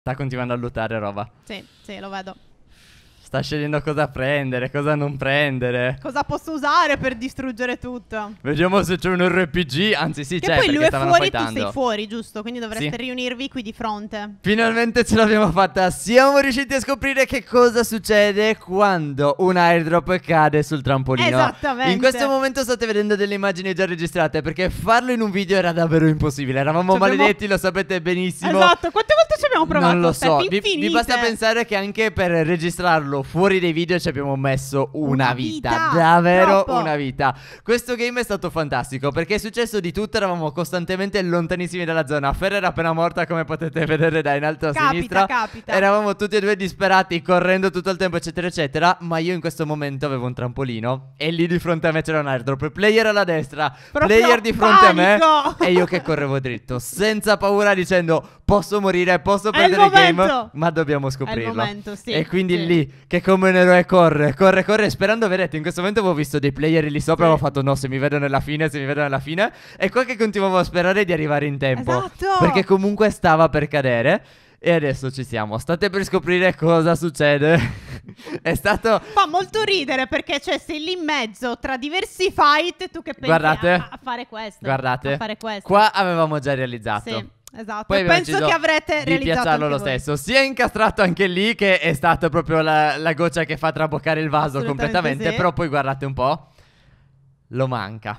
Sta continuando a lottare roba. Sì, sì, lo vedo. Sta scegliendo cosa prendere, cosa non prendere. Cosa posso usare per distruggere tutto? Vediamo se c'è un RPG. Anzi, sì, che c'è. Poi lui è fuori, fightando. tu sei fuori, giusto? Quindi dovreste sì. riunirvi qui di fronte. Finalmente ce l'abbiamo fatta. Siamo riusciti a scoprire che cosa succede quando un airdrop cade sul trampolino. Esattamente. In questo momento state vedendo delle immagini già registrate. Perché farlo in un video era davvero impossibile. Eravamo abbiamo... maledetti, lo sapete benissimo. Esatto. Quante volte ci abbiamo provato? Non lo cioè, so. Vi, vi basta pensare che anche per registrarlo fuori dei video ci abbiamo messo una, una vita, davvero troppo. una vita. Questo game è stato fantastico perché è successo di tutto, eravamo costantemente lontanissimi dalla zona. Ferra era appena morta come potete vedere da in alto a sinistra. Capita. Eravamo tutti e due disperati, correndo tutto il tempo eccetera eccetera, ma io in questo momento avevo un trampolino e lì di fronte a me c'era un airdrop, player alla destra, Proprio player di fronte panico. a me e io che correvo dritto senza paura dicendo posso morire, posso perdere il, il game, ma dobbiamo scoprirlo. Momento, sì, e quindi sì. lì che come un eroe corre, corre, corre, sperando, vedete, in questo momento avevo visto dei player lì sopra, sì. avevo fatto no, se mi vedo nella fine, se mi vedo nella fine. E qua che continuavo a sperare di arrivare in tempo. Esatto. Perché comunque stava per cadere. E adesso ci siamo. State per scoprire cosa succede. È stato. Fa molto ridere perché cioè, sei lì in mezzo tra diversi fight. Tu che pensi guardate, a, a, fare questo? Guardate, a fare questo. Qua avevamo già realizzato. Sì. Esatto, Poi penso che avrete di piazzarlo lo stesso. Si è incastrato anche lì, che è stata proprio la, la, goccia che fa traboccare il vaso completamente. Sì. Però poi guardate un po', lo manca.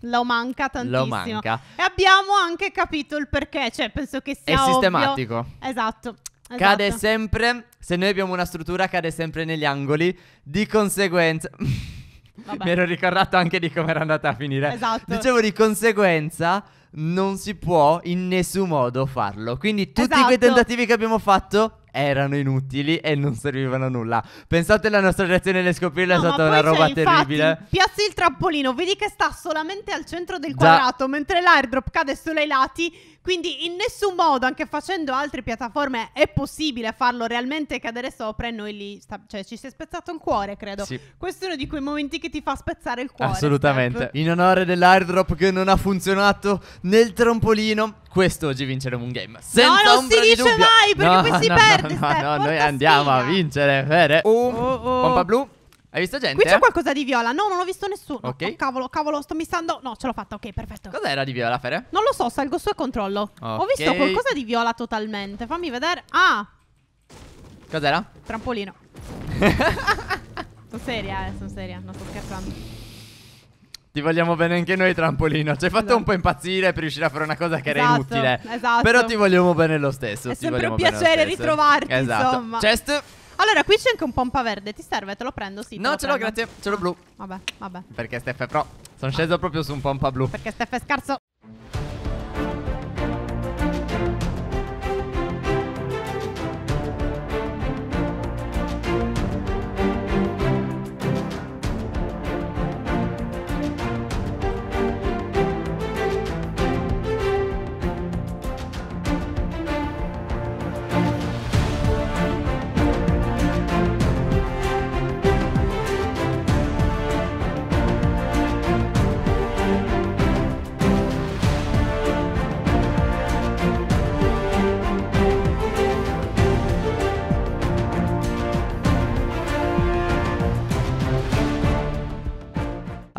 Lo manca tantissimo. Lo manca. E abbiamo anche capito il perché, cioè penso che sia. È ovvio. sistematico. Esatto. Esatto. Cade sempre, se noi abbiamo una struttura, cade sempre negli angoli. Di conseguenza. Mi ero ricordato anche di come era andata a finire. Esatto. Dicevo di conseguenza non si può in nessun modo farlo. Quindi tutti esatto. quei tentativi che abbiamo fatto erano inutili e non servivano a nulla. Pensate alla nostra reazione nel scoprirla, no, è stata una roba terribile. piazzi il trappolino, vedi che sta solamente al centro del quadrato, Già. mentre l'airdrop cade solo ai lati. Quindi in nessun modo, anche facendo altre piattaforme, è possibile farlo realmente cadere sopra e noi lì, sta, cioè ci si è spezzato il cuore, credo. Sì. Questo è uno di quei momenti che ti fa spezzare il cuore. Assolutamente. Steph. In onore dell'airdrop che non ha funzionato nel trampolino, questo oggi vinceremo un game. Senza no, non si dice mai perché no, poi si no, perde no, no, noi andiamo sfida. a vincere. Fede. Oh, oh, oh. Pompa blu. Hai visto gente? Qui c'è qualcosa di viola. No, non ho visto nessuno. Ok. Oh, cavolo, cavolo, sto missando. No, ce l'ho fatta. Ok, perfetto. Cos'era di viola, Fede? Non lo so, salgo su e controllo. Okay. Ho visto qualcosa di viola totalmente. Fammi vedere. Ah. Cos'era? Trampolino. sono seria, eh, sono seria. Non sto scherzando. Ti vogliamo bene anche noi, Trampolino. Ci hai fatto esatto. un po' impazzire per riuscire a fare una cosa che era esatto, inutile. Esatto. Però ti vogliamo bene lo stesso. È sempre un piacere ritrovarti. Esatto. Insomma. Chest. Allora, qui c'è anche un pompa verde. Ti serve? Te lo prendo? Sì. No, ce l'ho, grazie. Ce l'ho blu. Vabbè, vabbè. Perché Steph è pro. Sono sceso proprio su un pompa blu. Perché Steph è scarso.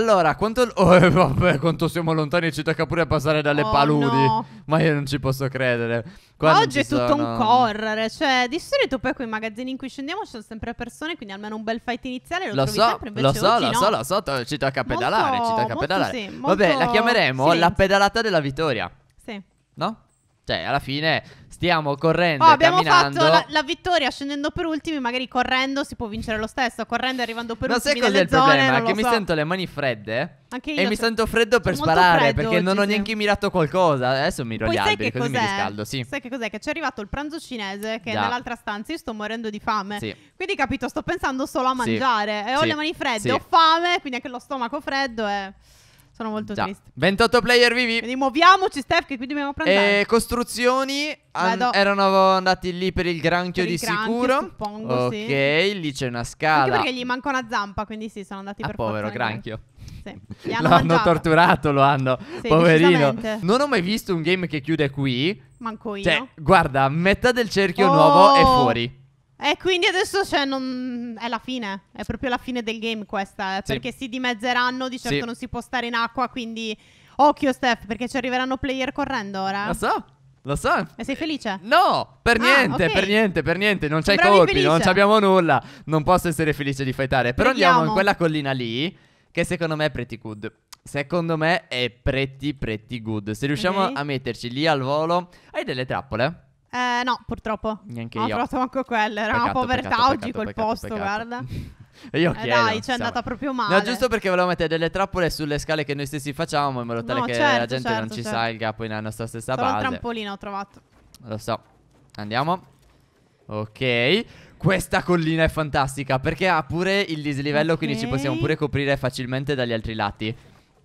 Allora, quanto... Oh, eh, vabbè, quanto siamo lontani ci tocca pure passare dalle oh, paludi. No. Ma io non ci posso credere. Qua oggi è tutto sono... un correre. Cioè, di solito poi quei magazzini in cui scendiamo ci sono sempre persone, quindi almeno un bel fight iniziale lo, lo trovi so, sempre Lo so, lo no. so, lo so, to- ci tocca pedalare, molto, ci tocca pedalare. Sì, molto... Vabbè, la chiameremo sì. la pedalata della vittoria. Sì. No? Cioè, alla fine stiamo correndo. Oh, abbiamo fatto la, la, vittoria scendendo per ultimi. Magari correndo si può vincere lo stesso. Correndo e arrivando per non ultimi. Ma sai cos'è il problema? Che so. mi sento le mani fredde. Eh? Anche io. E mi sento freddo per sparare. Freddo perché oggi, non ho neanche sì. mirato qualcosa. Adesso miro Poi gli alberi così mi riscaldo. Sì. Sai che cos'è? Che c'è arrivato il pranzo cinese. Che Già. è nell'altra stanza. Io sto morendo di fame. Sì. Quindi, capito, sto pensando solo a mangiare. Sì. E ho le mani fredde, ho fame. Quindi anche lo stomaco freddo. E. È... Sono molto Già. triste. 28 player vivi. Quindi muoviamoci, Steph, che qui dobbiamo prendere. E costruzioni an- erano andati lì per il granchio per il di granchio, sicuro. Suppongo, ok, sì. lì c'è una scala. Anche perché gli manca una zampa, quindi sì, sono andati ah, per povero granchio. Sì. L'hanno mangiato. torturato, lo hanno. Sì, Poverino. Non ho mai visto un game che chiude qui. Manco cioè, io. Cioè, guarda, metà del cerchio oh. nuovo è fuori. E quindi adesso cioè, non... è la fine, è proprio la fine del game questa, sì. perché si dimezzeranno, di certo sì. non si può stare in acqua, quindi occhio Steph, perché ci arriveranno player correndo ora. Lo so. Lo so. E sei felice? No, per ah, niente, okay. per niente, per niente. Non c'hai colpi, felice. non abbiamo nulla. Non posso essere felice di fightare. Però Vediamo. andiamo in quella collina lì, che secondo me è pretty good. Secondo me è pretty, pretty good. Se riusciamo okay. a metterci lì al volo, hai delle trappole? Eh, no, purtroppo. Neanche ho io. Ho trovato anche quelle. Era una povertà peccato, oggi peccato, quel peccato, posto, guarda. Io eh, chiedo, eh dai, c'è siamo... andata proprio male. No, giusto perché volevo mettere delle trappole sulle scale che noi stessi facciamo in modo tale no, che certo, la gente certo, non certo. ci certo. salga poi nella nostra stessa Solo base. un trampolino ho trovato. Lo so. Andiamo. Ok. Questa collina è fantastica perché ha pure il dislivello, okay. quindi ci possiamo pure coprire facilmente dagli altri lati.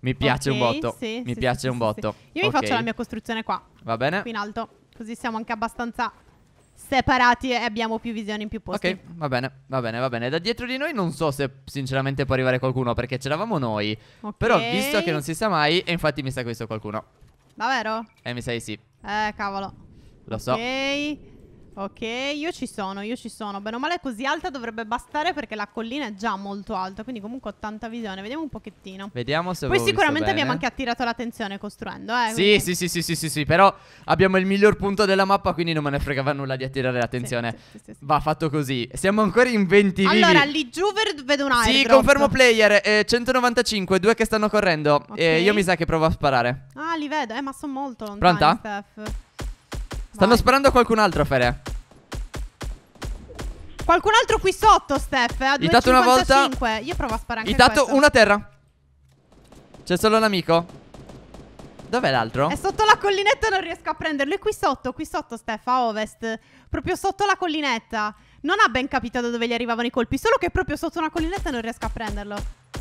Mi piace okay, un botto. Sì, mi sì, piace sì, un botto. Io okay. mi faccio la mia costruzione qua. Va bene. Qui in alto. Così siamo anche abbastanza separati e abbiamo più visioni in più posti. Ok, va bene, va bene, va bene. Da dietro di noi non so se sinceramente può arrivare qualcuno perché c'eravamo noi. Okay. Però visto che non si sa mai, e infatti mi sa questo qualcuno. Davvero? Eh, mi sa di sì. Eh, cavolo. Lo so. Ok. Ok, io ci sono, io ci sono. Bene o male così alta dovrebbe bastare perché la collina è già molto alta, quindi comunque ho tanta visione. Vediamo un pochettino. Vediamo se Poi sicuramente abbiamo anche attirato l'attenzione costruendo, eh. Sì, sì, sì, sì, sì, sì, però abbiamo il miglior punto della mappa, quindi non me ne fregava nulla di attirare l'attenzione. Sì, sì, sì, Va fatto così. Siamo ancora in 20 vivi. Allora, lì giù vedo un airdrop. Sì, confermo player, eh, 195, due che stanno correndo. Okay. Eh, io mi sa che provo a sparare. Ah, li vedo, eh, ma sono molto lontani, Pronta? Steph. Stanno Vai. sparando a qualcun altro, Fere. Qualcun altro qui sotto, Steph. Eh, a 2,55. una volta. Io provo a sparare anche Itato questo. una terra. C'è solo un amico. Dov'è l'altro? È sotto la collinetta, non riesco a prenderlo. È qui sotto, qui sotto, Steph, a ovest. Proprio sotto la collinetta. Non ha ben capito da dove gli arrivavano i colpi, solo che proprio sotto una collinetta non riesco a prenderlo.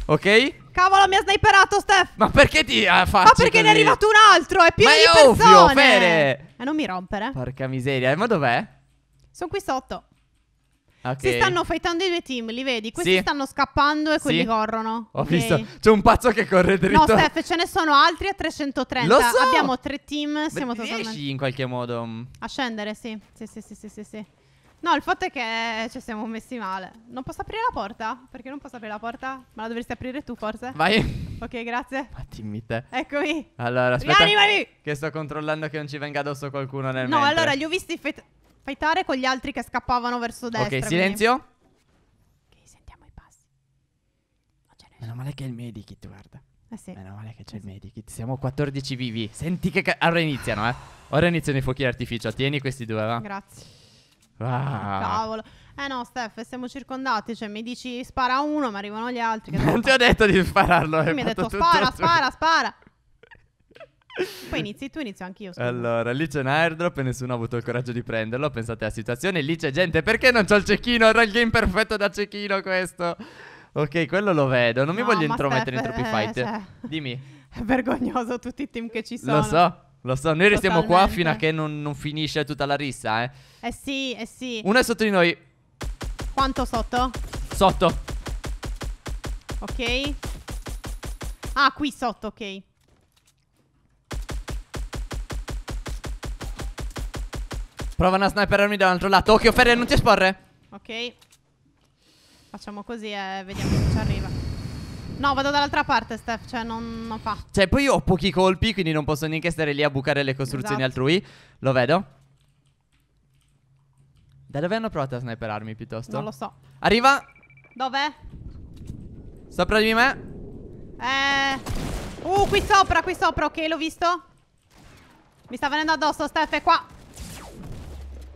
Ok? Cavolo, mi ha sniperato, Steph. Ma perché ti ha ah, fatto? Ma perché ne è arrivato un altro? È pieno Ma di è persone. Ovvio, Fere. Ma non mi rompere. Porca miseria. Ma dov'è? Sono qui sotto. Okay. Si stanno fightando i due team, li vedi? Questi sì. stanno scappando e quelli sì. corrono. Ho okay. visto, c'è un pazzo che corre dritto. No, Steph, ce ne sono altri a 330. Lo so. Abbiamo tre team, siamo Beh, totalmente... Riesci in qualche modo... A scendere, sì. Sì, sì, sì, sì, sì. sì. No, il fatto è che ci cioè, siamo messi male. Non posso aprire la porta? Perché non posso aprire la porta? Ma la dovresti aprire tu, forse? Vai. Ok, grazie. Ma dimmi te. Eccomi. Allora, aspetta. Rianimami! Che sto controllando che non ci venga addosso qualcuno nel No, mentre. allora, li ho visti fightare con gli altri che scappavano verso destra. Ok, silenzio. Quindi... Ok, sentiamo i passi. Non ce Meno male che è il medikit, guarda. Eh sì. Meno male che c'è eh, sì. il medikit. Siamo 14 vivi. Senti che... Ca- allora iniziano, eh. Ora iniziano i fuochi d'artificio. Tieni questi due, va. Grazie. Ah. Cavolo. Eh no, Steph, siamo circondati. Cioè, mi dici spara uno, ma arrivano gli altri. Che non ti ho detto di spararlo. Mi ha detto spara, spara, spara. Poi inizi tu, inizio anch'io. Scusa. Allora, lì c'è un airdrop e nessuno ha avuto il coraggio di prenderlo. Pensate alla situazione. Lì c'è gente. Perché non c'ho il cecchino? Era il game perfetto da cecchino questo. Ok, quello lo vedo. Non mi voglio intromettere Steph, in troppi eh, fight. Cioè... Dimmi. È vergognoso tutti i team che ci sono. Lo so. Lo so, noi restiamo qua fino a che non, non, finisce tutta la rissa, eh. Eh sì, eh sì. Uno è sotto di noi. Quanto sotto? Sotto. Ok. Ah, qui sotto, ok. Prova una sniperarmi dall'altro lato. Occhio, Ferre, non ti esporre. Ok. Facciamo così e eh, vediamo. No, vado dall'altra parte, Steph, cioè non, non, fa. Cioè, poi io ho pochi colpi, quindi non posso neanche stare lì a bucare le costruzioni esatto. altrui. Lo vedo. Da dove hanno provato a sniperarmi piuttosto? Non lo so. Arriva. Dov'è? Sopra di me. Eh. Uh, qui sopra, qui sopra, ok, l'ho visto. Mi sta venendo addosso, Steph, è qua.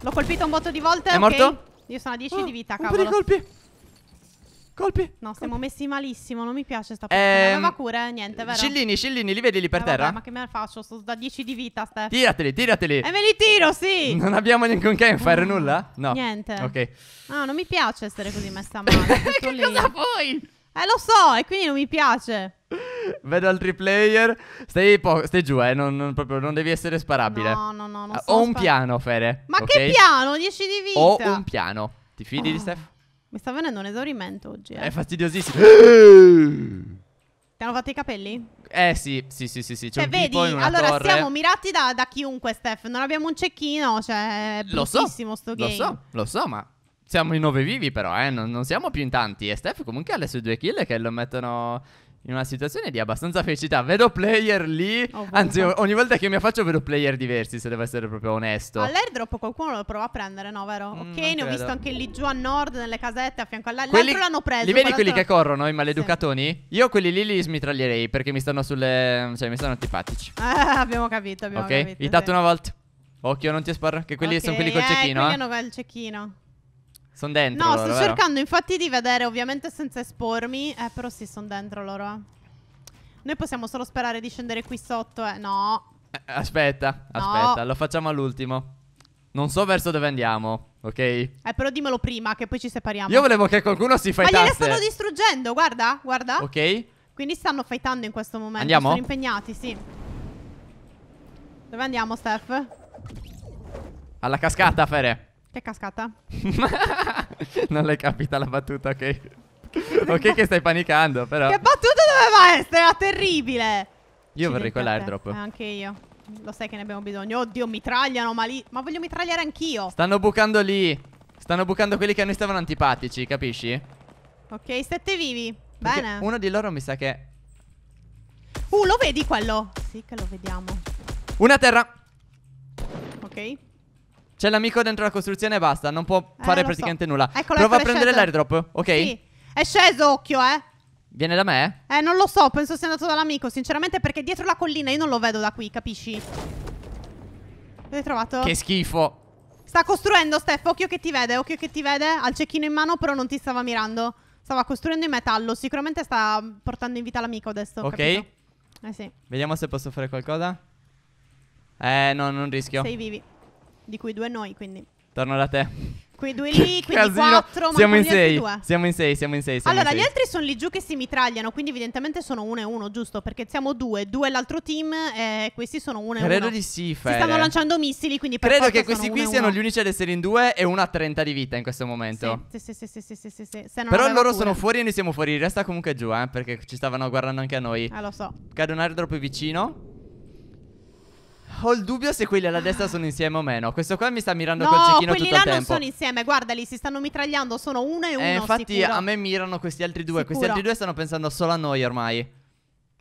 L'ho colpito un botto di volte. È okay. morto? Io sono a 10 oh, uh, di vita, cavolo. Un po' di colpi. Colpi. No, siamo colpi. messi malissimo, non mi piace sta persona. Ehm, non cure, niente, vero? Cillini, cillini, li vedi lì per eh, terra? Vabbè, ma che me la faccio? Sto da 10 di vita, Steph. Tirateli, tirateli. E eh, me li tiro, sì. Non abbiamo neanche un campfire, mm. nulla? No. Niente. Ok. No, non mi piace essere così messa male. che lì. cosa vuoi? Eh, lo so, e quindi non mi piace. Vedo altri player. Stai, stai giù, eh. Non, non, proprio, non, devi essere sparabile. No, no, no. Non ho un piano, Fere. Ma okay? che piano? 10 di vita. Ho un piano. Ti fidi oh. di Steph? Mi sta venendo un esaurimento oggi. Eh. È fastidiosissimo. Ti hanno fatto i capelli? Eh sì, sì, sì, sì, sì. C'è cioè, un vedi, allora torre. siamo mirati da, da, chiunque, Steph. Non abbiamo un cecchino, cioè lo so, sto game. Lo so, lo so, ma siamo i nove vivi però, eh. Non, non siamo più in tanti. E Steph comunque ha le sue due kill che lo mettono in una situazione di abbastanza felicità. Vedo player lì. Oh, anzi, ogni volta che mi affaccio, vedo player diversi. Se devo essere proprio onesto. All'airdrop qualcuno lo prova a prendere, no? Vero? Mm, ok, ne credo. ho visto anche lì giù a nord, nelle casette a fianco all'altro. Quelli... l'hanno preso. Li vedi quelli che corrono, i maleducatoni? Sì. Io quelli lì li smitraglierei perché mi stanno sulle. cioè, mi stanno antipatici. Ah, abbiamo capito, abbiamo okay? capito. Ok, hitato sì. una volta. Occhio, non ti sparra. Che quelli okay, sono quelli col eh, cecchino. Eh, quelli hanno il cecchino. Sono dentro. No, loro, sto vero? cercando infatti di vedere, ovviamente senza espormi. Eh, però sì, sono dentro loro. Noi possiamo solo sperare di scendere qui sotto. Eh. No. Eh, aspetta, no. aspetta, lo facciamo all'ultimo. Non so verso dove andiamo, ok? Eh, però dimmelo prima, che poi ci separiamo. Io volevo che qualcuno si fai Ma gliele stanno distruggendo, guarda, guarda. Ok. Quindi stanno fightando in questo momento. Andiamo? Sono impegnati, sì. Dove andiamo, Steph? Alla cascata, Fere. Che cascata? non l'hai capita la battuta, ok? ok che stai panicando, però. Che battuta doveva essere? Era terribile! Io Ci vorrei quell'airdrop. Eh, anche io. Lo sai che ne abbiamo bisogno. Oddio, mitragliano, ma lì... Ma voglio mitragliare anch'io. Stanno bucando lì. Stanno bucando quelli che a noi stavano antipatici, capisci? Ok, sette vivi. Perché Bene. Uno di loro mi sa che... Uh, lo vedi quello? Sì, che lo vediamo. Una terra. Ok. C'è l'amico dentro la costruzione e basta, non può eh, fare praticamente so. nulla. Eccolo, Prova a prendere l'airdrop, ok? Sì. È sceso, occhio, eh. Viene da me? Eh, non lo so, penso sia andato dall'amico, sinceramente, perché dietro la collina io non lo vedo da qui, capisci? L'hai trovato? Che schifo. Sta costruendo, Steph, occhio che ti vede, occhio che ti vede. Ha il cecchino in mano, però non ti stava mirando. Stava costruendo in metallo, sicuramente sta portando in vita l'amico adesso, Ok. Capito? Eh sì. Vediamo se posso fare qualcosa. Eh, no, non rischio. Sei vivi di cui due noi, quindi. Torno da te. Quei due lì, quindi quattro, siamo in, sei. siamo in sei, siamo in sei, siamo allora, in sei. gli altri sono lì giù che si mitragliano, quindi evidentemente sono uno e uno, giusto? Perché siamo due, due l'altro team e questi sono uno e Credo uno. Credo di sì, Fede. Si stanno lanciando missili, quindi per Credo che questi qui siano gli unici ad essere in due e uno a 30 di vita in questo momento. Sì, sì, sì, sì, sì, sì, sì, sì. Però loro pure. sono fuori e noi siamo fuori, resta comunque giù, eh, perché ci stavano guardando anche a noi. Ah, lo so. Cade un aereo troppo vicino ho il dubbio se quelli alla destra sono insieme o meno. Questo qua mi sta mirando no, col cecchino tutto il tempo. No, quelli là non sono insieme. Guardali, si stanno mitragliando. Sono uno e eh, uno. Eh, infatti, sicuro. a me mirano questi altri due. Sicuro. Questi altri due stanno pensando solo a noi ormai.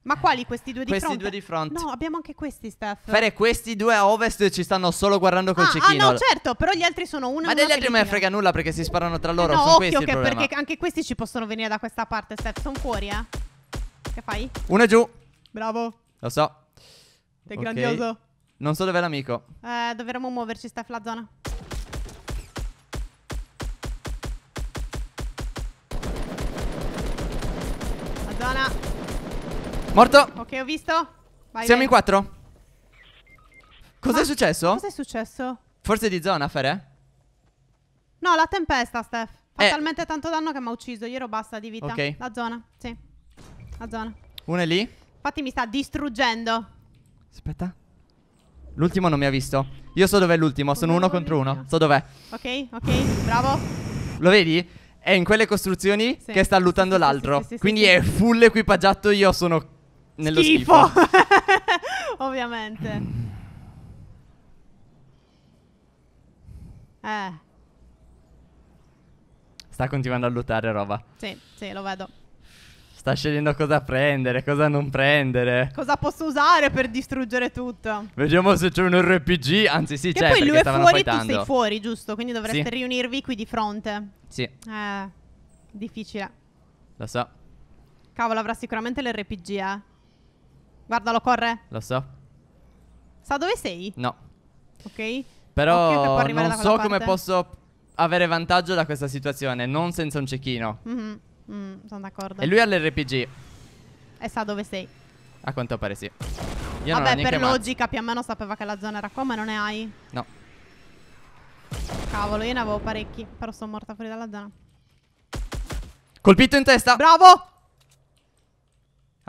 Ma quali questi due di questi fronte? Questi due di fronte. No, abbiamo anche questi, Steph. Fare questi due a ovest ci stanno solo guardando col ah, ah cecchino. Ah, no, certo, però gli altri sono uno. Ma degli altri non me frega nulla perché si sparano tra eh, loro. Eh no, sono occhio che perché anche questi ci possono venire da questa parte, Steph. Sono fuori, eh. Che fai? Uno è giù. Bravo. Lo so. Sei okay. grandioso. Non so dov'è l'amico. Eh, dovremmo muoverci, Steph, la zona. La zona. Morto. Ok, ho visto. Vai Siamo bene. in quattro. Cos'è successo? Cos'è successo? Forse di zona, Fere? No, la tempesta, Steph. Fa eh. talmente tanto danno che mi ha ucciso. Io ero bassa di vita. Ok. La zona, sì. La zona. Uno è lì. Infatti mi sta distruggendo. Aspetta. L'ultimo non mi ha visto. Io so dov'è l'ultimo, sono uno contro uno. So dov'è. Ok, ok, bravo. Lo vedi? È in quelle costruzioni sì. che sta lottando sì, l'altro. Sì, Quindi è full equipaggiato, io sono nello schifo. schifo. Ovviamente. Eh. Sta continuando a lottare roba. Sì, sì, lo vedo. Sta scegliendo cosa prendere, cosa non prendere. Cosa posso usare per distruggere tutto? Vediamo se c'è un RPG. Anzi, sì, certo, che c'è. Poi lui è fuori, tu sei fuori, giusto? Quindi dovreste sì. riunirvi qui di fronte. Sì. Eh, difficile. Lo so. Cavolo, avrà sicuramente l'RPG, eh. Guardalo, corre. Lo so. Sa dove sei? No. Ok. Però okay, non so come posso avere vantaggio da questa situazione, non senza un cecchino. Mhm. Mm Mm, sono d'accordo. E lui all'RPG. E sa dove sei. A quanto pare sì. Io Vabbè, per chiamato. logica, più o meno sapeva che la zona era qua, ma non ne hai? No. Cavolo, io ne avevo parecchi, però sono morta fuori dalla zona. Colpito in testa. Bravo!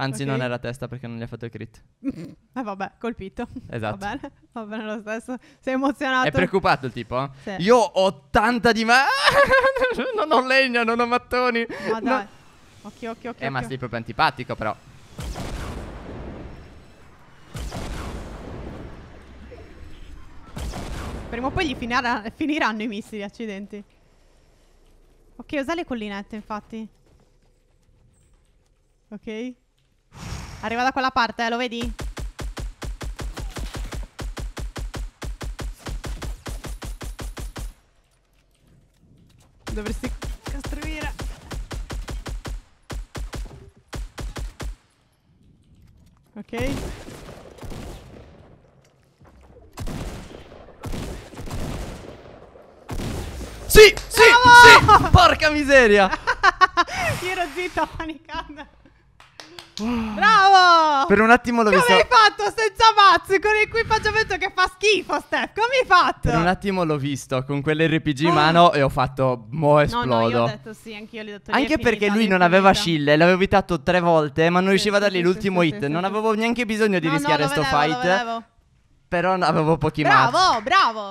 Anzi, okay. non era testa perché non gli ha fatto il crit. Eh vabbè, colpito. Esatto. Va bene, va bene lo stesso. Sei emozionato. È preoccupato il tipo? Eh? Sì. Io ho 80 di ma... non ho legna, non ho mattoni. Ma dai. No. Occhio, occhio, occhio. Eh, ma sei proprio antipatico, però. Prima o poi gli finirà, finiranno i missili, accidenti. Ok, usa le collinette, infatti. Ok. Arriva da quella parte, eh, lo vedi? Dovresti costruire. Ok. Sì, sì, Bravo! sì! Porca miseria! Io ero zitto, panicando. Bravo! Per un attimo l'ho visto. vista. Come hai fatto senza mazzi con l'equipaggiamento che fa schifo, Steph? Come hai fatto? Per un attimo l'ho visto con quell'RPG in ah. mano e ho fatto. Boh, esplodo. No, no, io ho detto sì, anch'io gli ho detto Anche perché lui non aveva scille, eh, l'avevo evitato tre volte, ma non riusciva a dargli l'ultimo hit. non avevo neanche bisogno di rischiare no, sto fight. Però avevo pochi mazzi. Bravo, bravo!